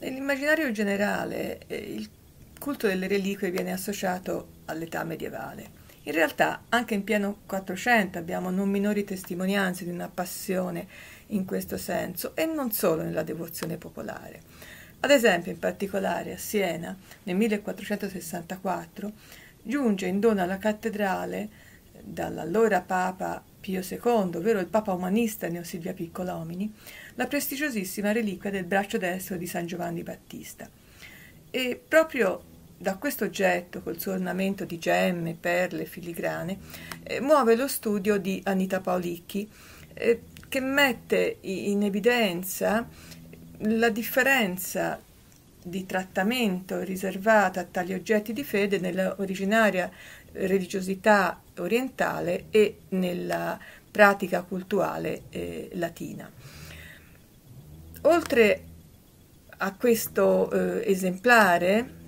Nell'immaginario generale eh, il culto delle reliquie viene associato all'età medievale. In realtà anche in pieno 400 abbiamo non minori testimonianze di una passione in questo senso e non solo nella devozione popolare. Ad esempio, in particolare a Siena, nel 1464, giunge in dono alla cattedrale dall'allora Papa Pio II, ovvero il Papa umanista Neo Silvia Piccola la prestigiosissima reliquia del braccio destro di San Giovanni Battista. E proprio da questo oggetto, col suo ornamento di gemme, perle, filigrane, eh, muove lo studio di Anita Paolicchi, eh, che mette in evidenza la differenza di trattamento riservata a tali oggetti di fede nell'originaria religiosità orientale e nella pratica cultuale eh, latina. Oltre a questo eh, esemplare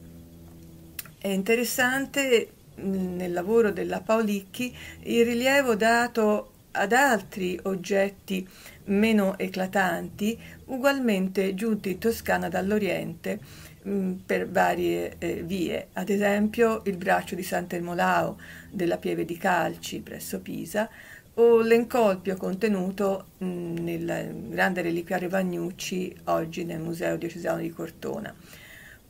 è interessante nel lavoro della Paolicchi il rilievo dato ad altri oggetti meno eclatanti, ugualmente giunti in Toscana dall'Oriente mm, per varie eh, vie, ad esempio il braccio di Sant'Ermolao della Pieve di Calci presso Pisa o l'encolpio contenuto mh, mm, nel grande reliquiario Vagnucci oggi nel Museo Diocesano di Cortona.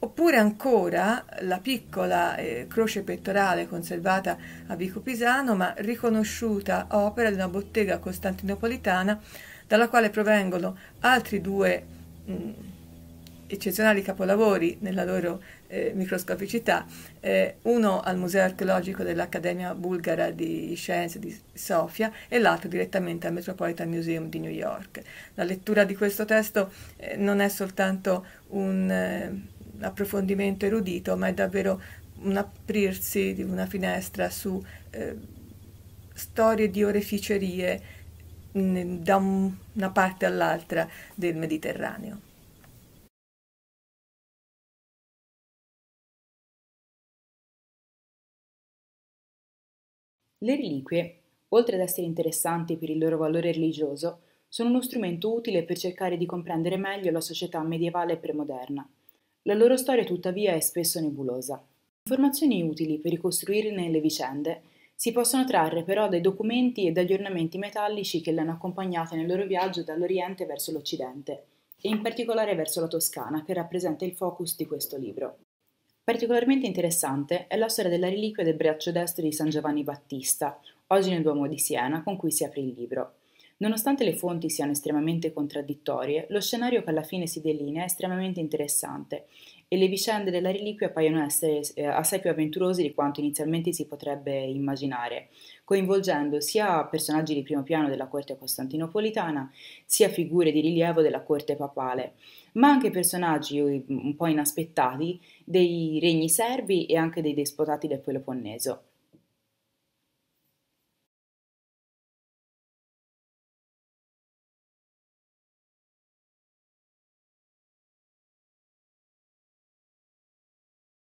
Oppure ancora la piccola eh, croce pettorale conservata a Vico Pisano, ma riconosciuta opera di una bottega costantinopolitana dalla quale provengono altri due mh, mm, eccezionali capolavori nella loro eh, microscopicità, eh, uno al Museo archeologico dell'Accademia Bulgara di Scienze di Sofia e l'altro direttamente al Metropolitan Museum di New York. La lettura di questo testo eh, non è soltanto un eh, approfondimento erudito, ma è davvero un aprirsi di una finestra su eh, storie di oreficerie mh, mm, da un, una parte all'altra del Mediterraneo. Le reliquie, oltre ad essere interessanti per il loro valore religioso, sono uno strumento utile per cercare di comprendere meglio la società medievale e premoderna la loro storia tuttavia è spesso nebulosa. Informazioni utili per ricostruirne le vicende si possono trarre però dai documenti e dagli ornamenti metallici che le hanno accompagnate nel loro viaggio dall'Oriente verso l'Occidente, e in particolare verso la Toscana, che rappresenta il focus di questo libro. Particolarmente interessante è la storia della reliquia del braccio destro di San Giovanni Battista, oggi nel Duomo di Siena, con cui si apre il libro. Nonostante le fonti siano estremamente contraddittorie, lo scenario che alla fine si delinea è estremamente interessante e le vicende della reliquia paiono essere eh, assai più avventurose di quanto inizialmente si potrebbe immaginare, coinvolgendo sia personaggi di primo piano della corte costantinopolitana, sia figure di rilievo della corte papale, ma anche personaggi eh, un po' inaspettati dei regni serbi e anche dei despotati del Peloponneso.